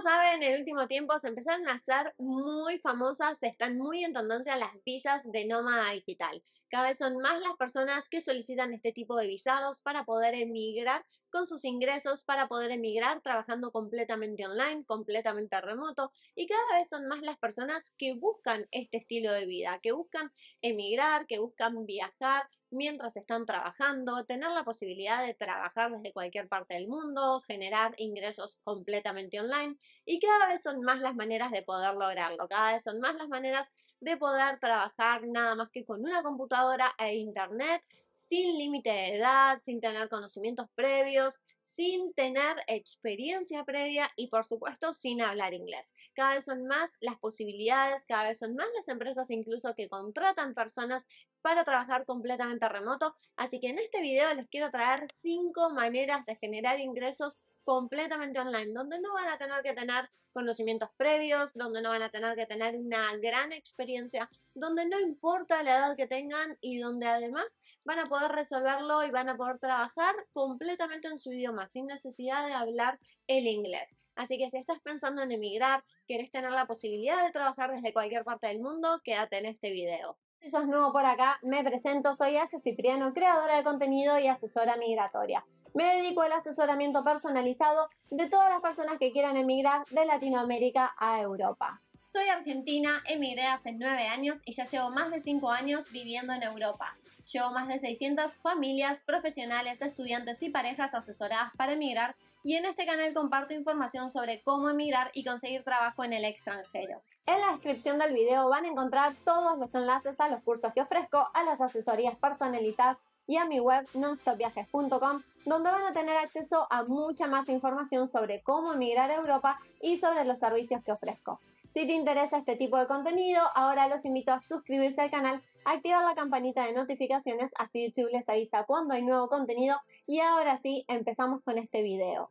saben, en el último tiempo se empezaron a hacer muy famosas, están muy en tendencia las visas de nómada digital. Cada vez son más las personas que solicitan este tipo de visados para poder emigrar con sus ingresos, para poder emigrar trabajando completamente online, completamente remoto, y cada vez son más las personas que buscan este estilo de vida, que buscan emigrar, que buscan viajar, mientras están trabajando, tener la posibilidad de trabajar desde cualquier parte del mundo, generar ingresos completamente online y cada vez son más las maneras de poder lograrlo, cada vez son más las maneras de poder trabajar nada más que con una computadora e internet, sin límite de edad, sin tener conocimientos previos, sin tener experiencia previa y por supuesto sin hablar inglés. Cada vez son más las posibilidades, cada vez son más las empresas incluso que contratan personas para trabajar completamente remoto. Así que en este video les quiero traer cinco maneras de generar ingresos completamente online, donde no van a tener que tener conocimientos previos, donde no van a tener que tener una gran experiencia, donde no importa la edad que tengan y donde además van a poder resolverlo y van a poder trabajar completamente en su idioma, sin necesidad de hablar el inglés. Así que si estás pensando en emigrar, querés tener la posibilidad de trabajar desde cualquier parte del mundo, quédate en este video. Si sos nuevo por acá, me presento, soy Aya Cipriano, creadora de contenido y asesora migratoria. Me dedico al asesoramiento personalizado de todas las personas que quieran emigrar de Latinoamérica a Europa. Soy argentina, emigré hace 9 años y ya llevo más de 5 años viviendo en Europa. Llevo más de 600 familias, profesionales, estudiantes y parejas asesoradas para emigrar y en este canal comparto información sobre cómo emigrar y conseguir trabajo en el extranjero. En la descripción del video van a encontrar todos los enlaces a los cursos que ofrezco, a las asesorías personalizadas y a mi web nonstopviajes.com, donde van a tener acceso a mucha más información sobre cómo emigrar a Europa y sobre los servicios que ofrezco. Si te interesa este tipo de contenido, ahora los invito a suscribirse al canal, activar la campanita de notificaciones, así YouTube les avisa cuando hay nuevo contenido y ahora sí, empezamos con este video.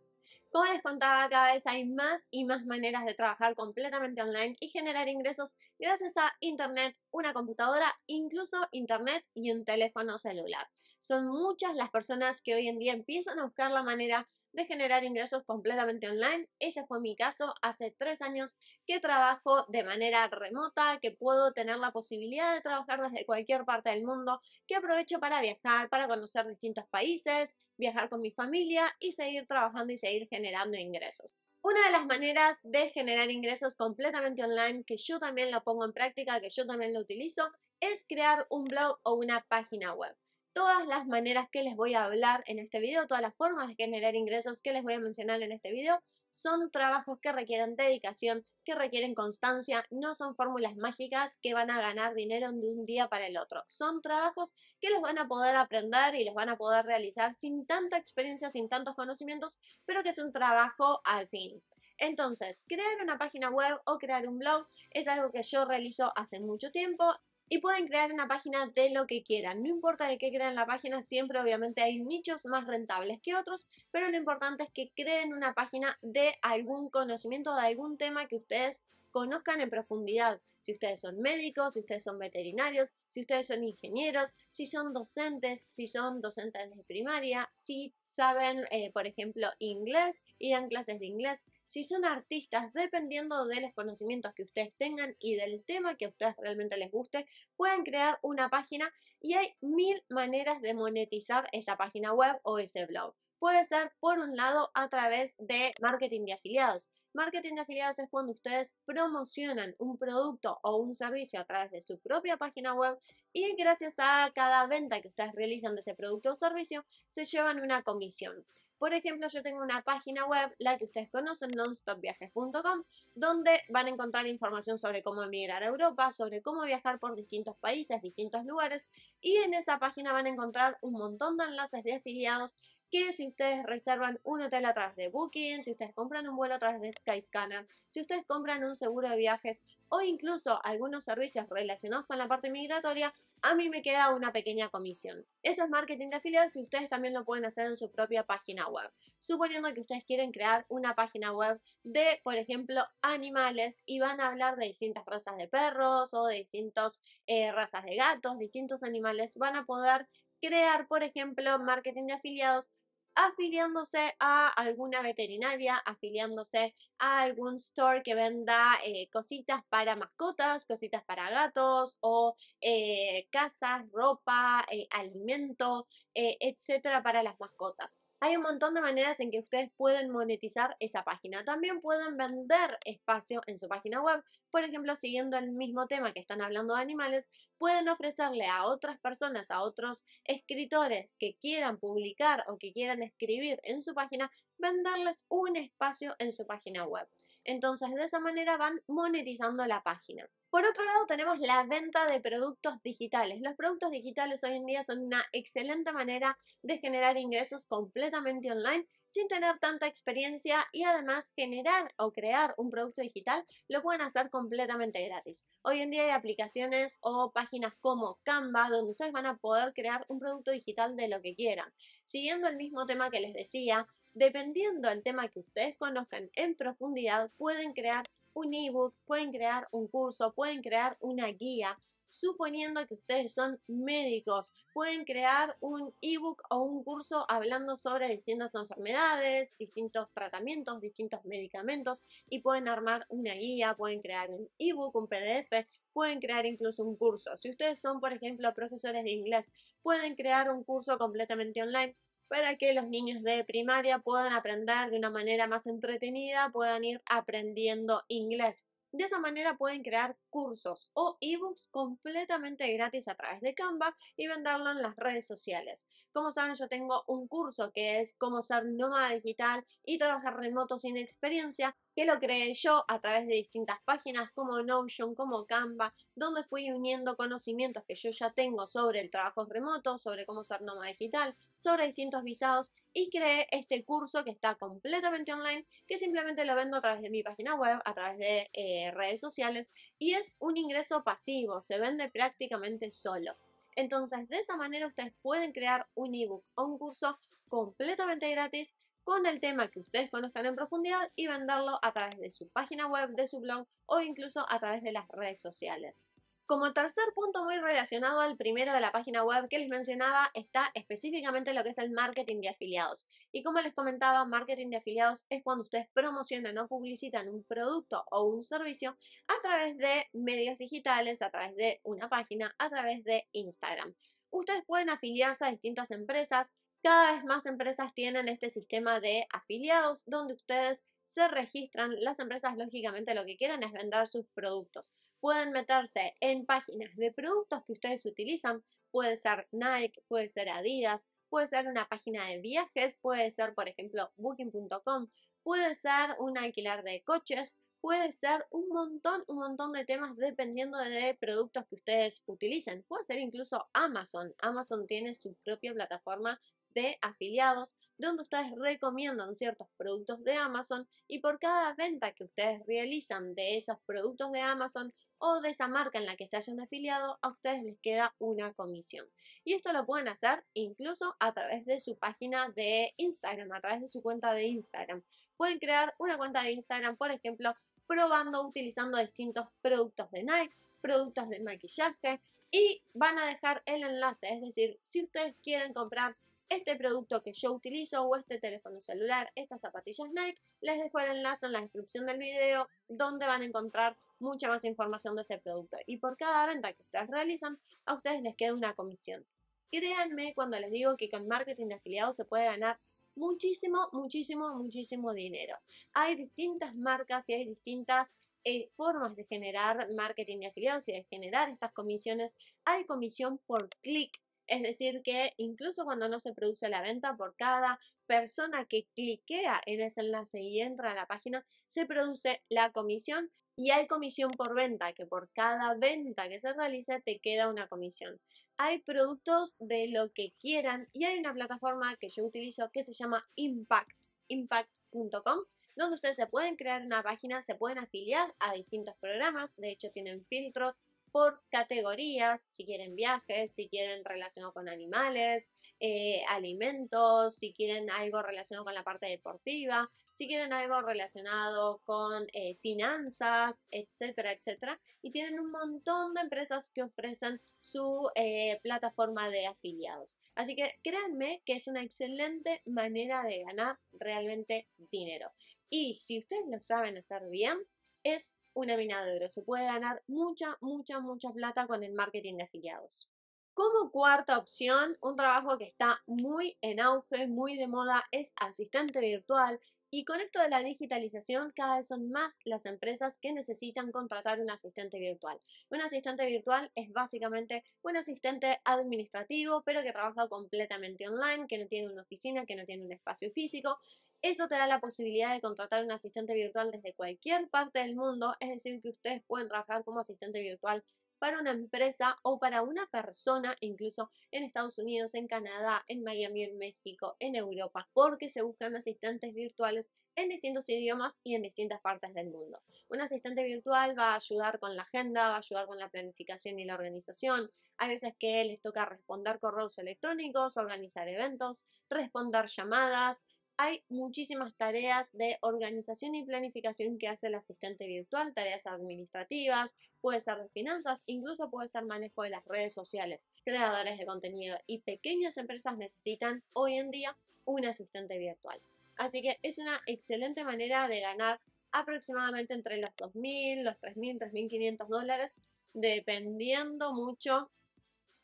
Como les contaba, cada vez hay más y más maneras de trabajar completamente online y generar ingresos gracias a Internet, una computadora, incluso Internet y un teléfono celular. Son muchas las personas que hoy en día empiezan a buscar la manera de generar ingresos completamente online. Ese fue mi caso hace tres años que trabajo de manera remota, que puedo tener la posibilidad de trabajar desde cualquier parte del mundo, que aprovecho para viajar, para conocer distintos países, viajar con mi familia y seguir trabajando y seguir generando ingresos. Una de las maneras de generar ingresos completamente online, que yo también lo pongo en práctica, que yo también lo utilizo, es crear un blog o una página web todas las maneras que les voy a hablar en este video, todas las formas de generar ingresos que les voy a mencionar en este video, son trabajos que requieren dedicación, que requieren constancia, no son fórmulas mágicas que van a ganar dinero de un día para el otro. Son trabajos que los van a poder aprender y los van a poder realizar sin tanta experiencia, sin tantos conocimientos, pero que es un trabajo al fin. Entonces, crear una página web o crear un blog es algo que yo realizo hace mucho tiempo, y pueden crear una página de lo que quieran. No importa de qué creen la página, siempre obviamente hay nichos más rentables que otros, pero lo importante es que creen una página de algún conocimiento, de algún tema que ustedes conozcan en profundidad. Si ustedes son médicos, si ustedes son veterinarios, si ustedes son ingenieros, si son docentes, si son docentes de primaria, si saben, eh, por ejemplo, inglés y dan clases de inglés si son artistas, dependiendo de los conocimientos que ustedes tengan y del tema que a ustedes realmente les guste, pueden crear una página y hay mil maneras de monetizar esa página web o ese blog. Puede ser, por un lado, a través de marketing de afiliados. Marketing de afiliados es cuando ustedes promocionan un producto o un servicio a través de su propia página web y gracias a cada venta que ustedes realizan de ese producto o servicio, se llevan una comisión. Por ejemplo, yo tengo una página web, la que ustedes conocen, nonstopviajes.com, donde van a encontrar información sobre cómo emigrar a Europa, sobre cómo viajar por distintos países, distintos lugares, y en esa página van a encontrar un montón de enlaces de afiliados que si ustedes reservan un hotel a través de Booking, si ustedes compran un vuelo a través de Skyscanner, si ustedes compran un seguro de viajes o incluso algunos servicios relacionados con la parte migratoria, a mí me queda una pequeña comisión. Eso es marketing de afiliados y ustedes también lo pueden hacer en su propia página web. Suponiendo que ustedes quieren crear una página web de, por ejemplo, animales y van a hablar de distintas razas de perros o de distintas eh, razas de gatos, distintos animales, van a poder crear, por ejemplo, marketing de afiliados afiliándose a alguna veterinaria, afiliándose a algún store que venda eh, cositas para mascotas, cositas para gatos o eh, casas, ropa, eh, alimento, etcétera para las mascotas. Hay un montón de maneras en que ustedes pueden monetizar esa página. También pueden vender espacio en su página web. Por ejemplo, siguiendo el mismo tema que están hablando de animales, pueden ofrecerle a otras personas, a otros escritores que quieran publicar o que quieran escribir en su página, venderles un espacio en su página web. Entonces, de esa manera van monetizando la página. Por otro lado, tenemos la venta de productos digitales. Los productos digitales hoy en día son una excelente manera de generar ingresos completamente online sin tener tanta experiencia y además generar o crear un producto digital lo pueden hacer completamente gratis. Hoy en día hay aplicaciones o páginas como Canva donde ustedes van a poder crear un producto digital de lo que quieran. Siguiendo el mismo tema que les decía, Dependiendo del tema que ustedes conozcan en profundidad, pueden crear un ebook, pueden crear un curso, pueden crear una guía. Suponiendo que ustedes son médicos, pueden crear un ebook o un curso hablando sobre distintas enfermedades, distintos tratamientos, distintos medicamentos y pueden armar una guía, pueden crear un ebook, un PDF, pueden crear incluso un curso. Si ustedes son, por ejemplo, profesores de inglés, pueden crear un curso completamente online para que los niños de primaria puedan aprender de una manera más entretenida, puedan ir aprendiendo inglés. De esa manera pueden crear cursos o ebooks completamente gratis a través de Canva y venderlo en las redes sociales. Como saben, yo tengo un curso que es cómo ser nómada digital y trabajar remoto sin experiencia que lo creé yo a través de distintas páginas como Notion, como Canva, donde fui uniendo conocimientos que yo ya tengo sobre el trabajo remoto, sobre cómo ser nómada digital, sobre distintos visados y creé este curso que está completamente online, que simplemente lo vendo a través de mi página web, a través de eh, redes sociales y es un ingreso pasivo, se vende prácticamente solo. Entonces, de esa manera ustedes pueden crear un ebook o un curso completamente gratis con el tema que ustedes conozcan en profundidad y venderlo a través de su página web, de su blog o incluso a través de las redes sociales. Como tercer punto muy relacionado al primero de la página web que les mencionaba está específicamente lo que es el marketing de afiliados. Y como les comentaba, marketing de afiliados es cuando ustedes promocionan o publicitan un producto o un servicio a través de medios digitales, a través de una página, a través de Instagram. Ustedes pueden afiliarse a distintas empresas, cada vez más empresas tienen este sistema de afiliados donde ustedes se registran. Las empresas lógicamente lo que quieren es vender sus productos. Pueden meterse en páginas de productos que ustedes utilizan. Puede ser Nike, puede ser Adidas, puede ser una página de viajes, puede ser por ejemplo booking.com, puede ser un alquiler de coches, puede ser un montón, un montón de temas dependiendo de productos que ustedes utilicen. Puede ser incluso Amazon. Amazon tiene su propia plataforma de afiliados donde ustedes recomiendan ciertos productos de Amazon y por cada venta que ustedes realizan de esos productos de Amazon o de esa marca en la que se hayan afiliado, a ustedes les queda una comisión. Y esto lo pueden hacer incluso a través de su página de Instagram, a través de su cuenta de Instagram. Pueden crear una cuenta de Instagram, por ejemplo, probando, utilizando distintos productos de Nike, productos de maquillaje y van a dejar el enlace. Es decir, si ustedes quieren comprar este producto que yo utilizo o este teléfono celular, estas zapatillas Nike, les dejo el enlace en la descripción del video donde van a encontrar mucha más información de ese producto. Y por cada venta que ustedes realizan, a ustedes les queda una comisión. Créanme cuando les digo que con marketing de afiliados se puede ganar muchísimo, muchísimo, muchísimo dinero. Hay distintas marcas y hay distintas eh, formas de generar marketing de afiliados y de generar estas comisiones. Hay comisión por clic es decir, que incluso cuando no se produce la venta, por cada persona que cliquea en ese enlace y entra a la página, se produce la comisión y hay comisión por venta, que por cada venta que se realice te queda una comisión. Hay productos de lo que quieran y hay una plataforma que yo utilizo que se llama Impact, impact.com, donde ustedes se pueden crear una página, se pueden afiliar a distintos programas, de hecho tienen filtros, por categorías, si quieren viajes, si quieren relacionado con animales, eh, alimentos, si quieren algo relacionado con la parte deportiva, si quieren algo relacionado con eh, finanzas, etcétera, etcétera. Y tienen un montón de empresas que ofrecen su eh, plataforma de afiliados. Así que créanme que es una excelente manera de ganar realmente dinero. Y si ustedes lo saben hacer bien, es una mina de oro. Se puede ganar mucha, mucha, mucha plata con el marketing de afiliados. Como cuarta opción, un trabajo que está muy en auge, muy de moda, es asistente virtual. Y con esto de la digitalización, cada vez son más las empresas que necesitan contratar un asistente virtual. Un asistente virtual es básicamente un asistente administrativo, pero que trabaja completamente online, que no tiene una oficina, que no tiene un espacio físico eso te da la posibilidad de contratar un asistente virtual desde cualquier parte del mundo, es decir, que ustedes pueden trabajar como asistente virtual para una empresa o para una persona, incluso en Estados Unidos, en Canadá, en Miami, en México, en Europa, porque se buscan asistentes virtuales en distintos idiomas y en distintas partes del mundo. Un asistente virtual va a ayudar con la agenda, va a ayudar con la planificación y la organización. Hay veces que les toca responder correos electrónicos, organizar eventos, responder llamadas, hay muchísimas tareas de organización y planificación que hace el asistente virtual, tareas administrativas, puede ser de finanzas, incluso puede ser manejo de las redes sociales. Creadores de contenido y pequeñas empresas necesitan hoy en día un asistente virtual. Así que es una excelente manera de ganar aproximadamente entre los 2.000, los 3.000, 3.500 dólares, dependiendo mucho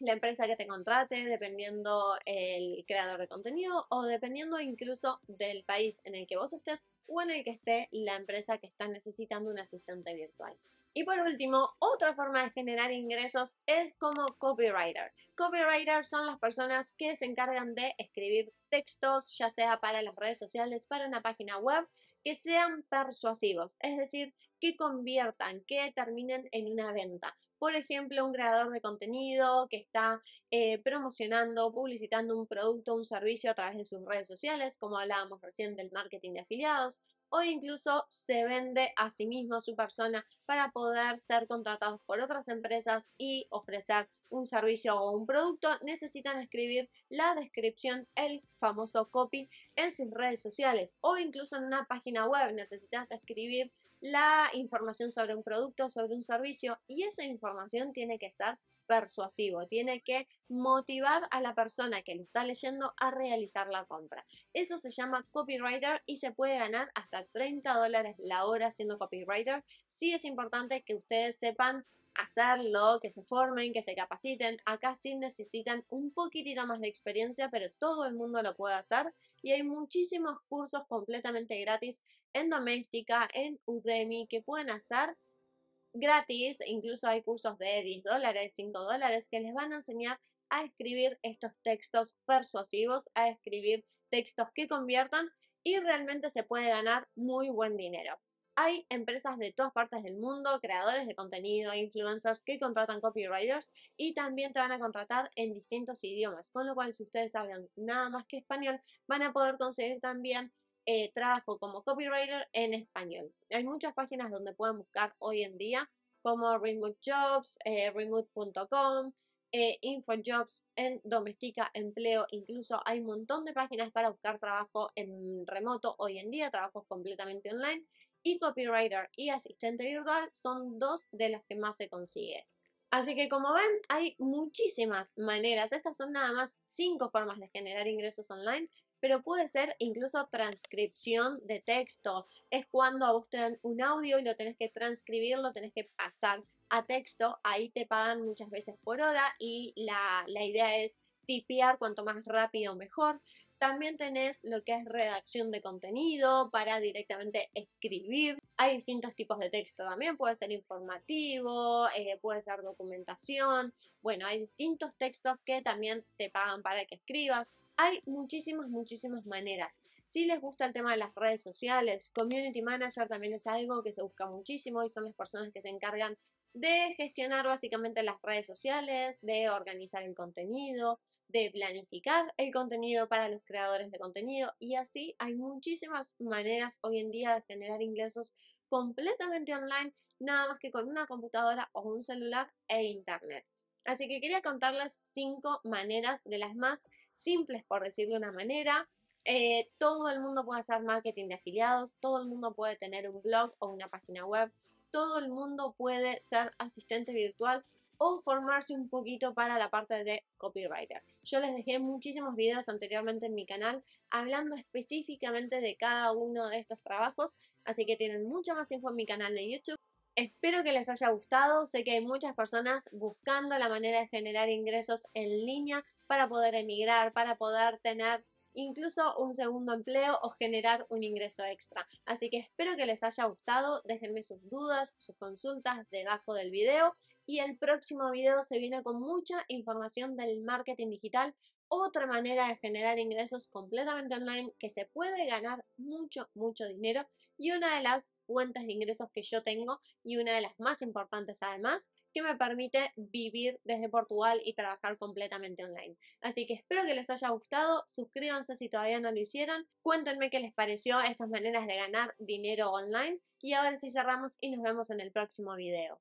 la empresa que te contrate, dependiendo el creador de contenido o dependiendo incluso del país en el que vos estés o en el que esté la empresa que está necesitando un asistente virtual. Y por último, otra forma de generar ingresos es como copywriter. Copywriters son las personas que se encargan de escribir textos, ya sea para las redes sociales, para una página web, que sean persuasivos, es decir, que conviertan, que terminen en una venta. Por ejemplo, un creador de contenido que está eh, promocionando, publicitando un producto, un servicio a través de sus redes sociales, como hablábamos recién del marketing de afiliados, o incluso se vende a sí mismo, a su persona, para poder ser contratados por otras empresas y ofrecer un servicio o un producto, necesitan escribir la descripción, el famoso copy, en sus redes sociales o incluso en una página web. Necesitas escribir la información sobre un producto, sobre un servicio, y esa información tiene que ser persuasivo, tiene que motivar a la persona que lo está leyendo a realizar la compra. Eso se llama copywriter y se puede ganar hasta 30 dólares la hora siendo copywriter. Sí es importante que ustedes sepan hacerlo, que se formen, que se capaciten. Acá sí necesitan un poquitito más de experiencia, pero todo el mundo lo puede hacer y hay muchísimos cursos completamente gratis en doméstica, en Udemy, que pueden hacer gratis. Incluso hay cursos de 10 dólares, 5 dólares que les van a enseñar a escribir estos textos persuasivos, a escribir textos que conviertan y realmente se puede ganar muy buen dinero. Hay empresas de todas partes del mundo, creadores de contenido, influencers que contratan copywriters y también te van a contratar en distintos idiomas, con lo cual si ustedes hablan nada más que español van a poder conseguir también eh, trabajo como copywriter en español. Hay muchas páginas donde pueden buscar hoy en día, como Remote Jobs, eh, Remote.com, eh, InfoJobs, en Domestica, Empleo, incluso hay un montón de páginas para buscar trabajo en remoto hoy en día, trabajos completamente online. Y copywriter y asistente virtual son dos de las que más se consigue. Así que como ven, hay muchísimas maneras. Estas son nada más cinco formas de generar ingresos online pero puede ser incluso transcripción de texto. Es cuando a vos te dan un audio y lo tenés que transcribir, lo tenés que pasar a texto. Ahí te pagan muchas veces por hora y la, idea es tipear cuanto más rápido mejor. También tenés lo que es redacción de contenido para directamente escribir. Hay distintos tipos de texto también, puede ser informativo, eh, puede ser documentación. Bueno, hay distintos textos que también te pagan para que escribas. Hay muchísimas, muchísimas maneras. Si les gusta el tema de las redes sociales, community manager también es algo que se busca muchísimo y son las personas que se encargan de gestionar básicamente las redes sociales, de organizar el contenido, de planificar el contenido para los creadores de contenido y así hay muchísimas maneras hoy en día de generar ingresos completamente online, nada más que con una computadora o un celular e internet. Así que quería contarles cinco maneras de las más simples, por decirlo de una manera. Eh, todo el mundo puede hacer marketing de afiliados, todo el mundo puede tener un blog o una página web, todo el mundo puede ser asistente virtual o formarse un poquito para la parte de copywriter. Yo les dejé muchísimos videos anteriormente en mi canal hablando específicamente de cada uno de estos trabajos, así que tienen mucha más info en mi canal de YouTube Espero que les haya gustado. Sé que hay muchas personas buscando la manera de generar ingresos en línea para poder emigrar, para poder tener incluso un segundo empleo o generar un ingreso extra. Así que espero que les haya gustado, déjenme sus dudas, sus consultas debajo del video y el próximo video se viene con mucha información del marketing digital otra manera de generar ingresos completamente online que se puede ganar mucho, mucho dinero y una de las fuentes de ingresos que yo tengo y una de las más importantes además que me permite vivir desde Portugal y trabajar completamente online. Así que espero que les haya gustado, suscríbanse si todavía no lo hicieron, cuéntenme qué les pareció estas maneras de ganar dinero online y ahora sí cerramos y nos vemos en el próximo video.